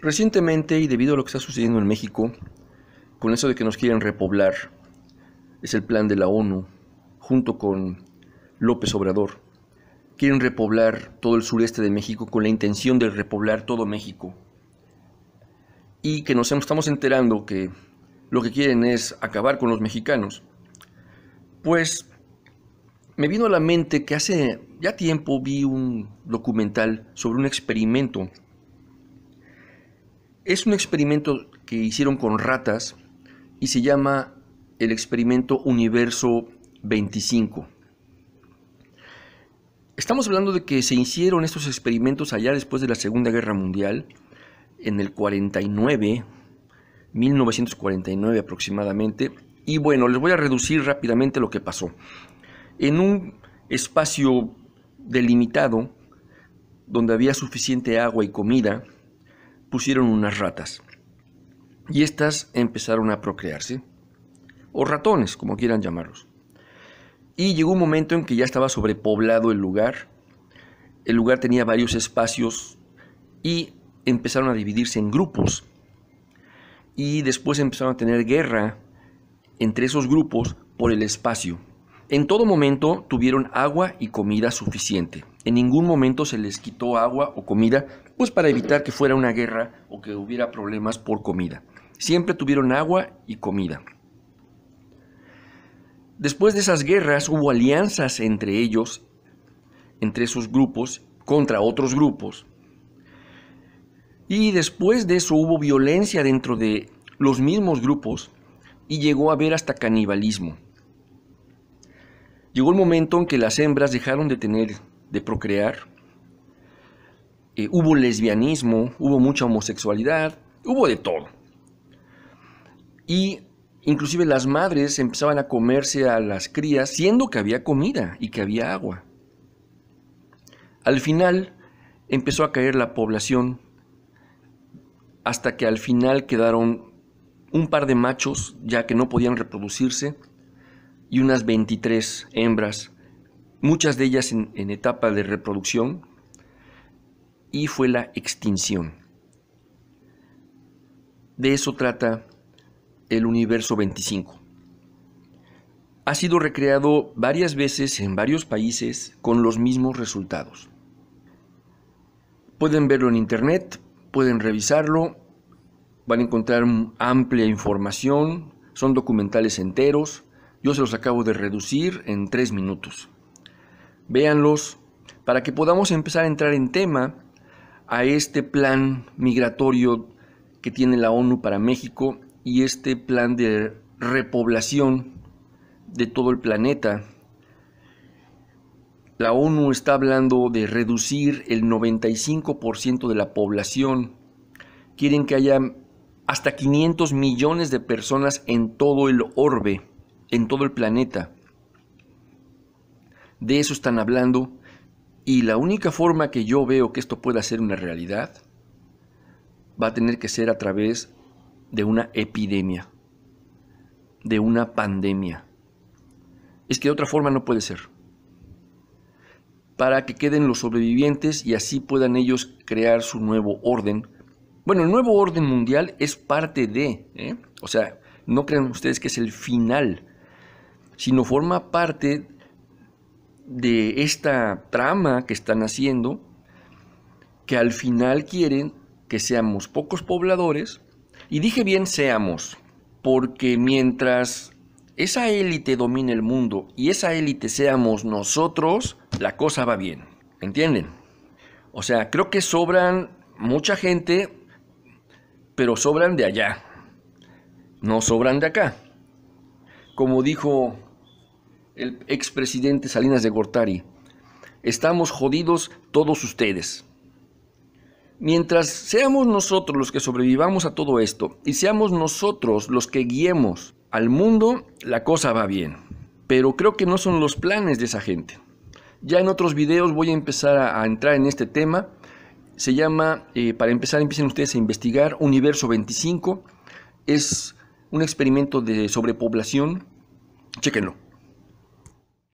Recientemente y debido a lo que está sucediendo en México, con eso de que nos quieren repoblar, es el plan de la ONU, junto con López Obrador, quieren repoblar todo el sureste de México con la intención de repoblar todo México. Y que nos estamos enterando que lo que quieren es acabar con los mexicanos. Pues me vino a la mente que hace ya tiempo vi un documental sobre un experimento es un experimento que hicieron con ratas y se llama el experimento Universo 25. Estamos hablando de que se hicieron estos experimentos allá después de la Segunda Guerra Mundial, en el 49, 1949 aproximadamente. Y bueno, les voy a reducir rápidamente lo que pasó. En un espacio delimitado, donde había suficiente agua y comida, pusieron unas ratas. Y estas empezaron a procrearse, o ratones, como quieran llamarlos. Y llegó un momento en que ya estaba sobrepoblado el lugar. El lugar tenía varios espacios y empezaron a dividirse en grupos. Y después empezaron a tener guerra entre esos grupos por el espacio. En todo momento tuvieron agua y comida suficiente. En ningún momento se les quitó agua o comida pues para evitar que fuera una guerra o que hubiera problemas por comida. Siempre tuvieron agua y comida. Después de esas guerras hubo alianzas entre ellos, entre sus grupos, contra otros grupos. Y después de eso hubo violencia dentro de los mismos grupos y llegó a haber hasta canibalismo. Llegó el momento en que las hembras dejaron de tener, de procrear, eh, hubo lesbianismo, hubo mucha homosexualidad, hubo de todo. Y inclusive las madres empezaban a comerse a las crías, siendo que había comida y que había agua. Al final empezó a caer la población hasta que al final quedaron un par de machos, ya que no podían reproducirse, y unas 23 hembras, muchas de ellas en etapa de reproducción, y fue la extinción. De eso trata el universo 25. Ha sido recreado varias veces en varios países con los mismos resultados. Pueden verlo en internet, pueden revisarlo, van a encontrar amplia información, son documentales enteros, yo se los acabo de reducir en tres minutos. Véanlos para que podamos empezar a entrar en tema a este plan migratorio que tiene la ONU para México y este plan de repoblación de todo el planeta. La ONU está hablando de reducir el 95% de la población. Quieren que haya hasta 500 millones de personas en todo el orbe, en todo el planeta. De eso están hablando y la única forma que yo veo que esto pueda ser una realidad va a tener que ser a través de una epidemia, de una pandemia. Es que de otra forma no puede ser. Para que queden los sobrevivientes y así puedan ellos crear su nuevo orden. Bueno, el nuevo orden mundial es parte de, ¿eh? o sea, no crean ustedes que es el final, sino forma parte de esta trama que están haciendo, que al final quieren que seamos pocos pobladores, y dije bien seamos, porque mientras esa élite domine el mundo y esa élite seamos nosotros, la cosa va bien, ¿entienden? O sea, creo que sobran mucha gente, pero sobran de allá, no sobran de acá. Como dijo el expresidente Salinas de Gortari. Estamos jodidos todos ustedes. Mientras seamos nosotros los que sobrevivamos a todo esto y seamos nosotros los que guiemos al mundo, la cosa va bien. Pero creo que no son los planes de esa gente. Ya en otros videos voy a empezar a, entrar en este tema. Se llama, eh, para empezar, empiecen ustedes a investigar, Universo 25. Es un experimento de sobrepoblación. Chequenlo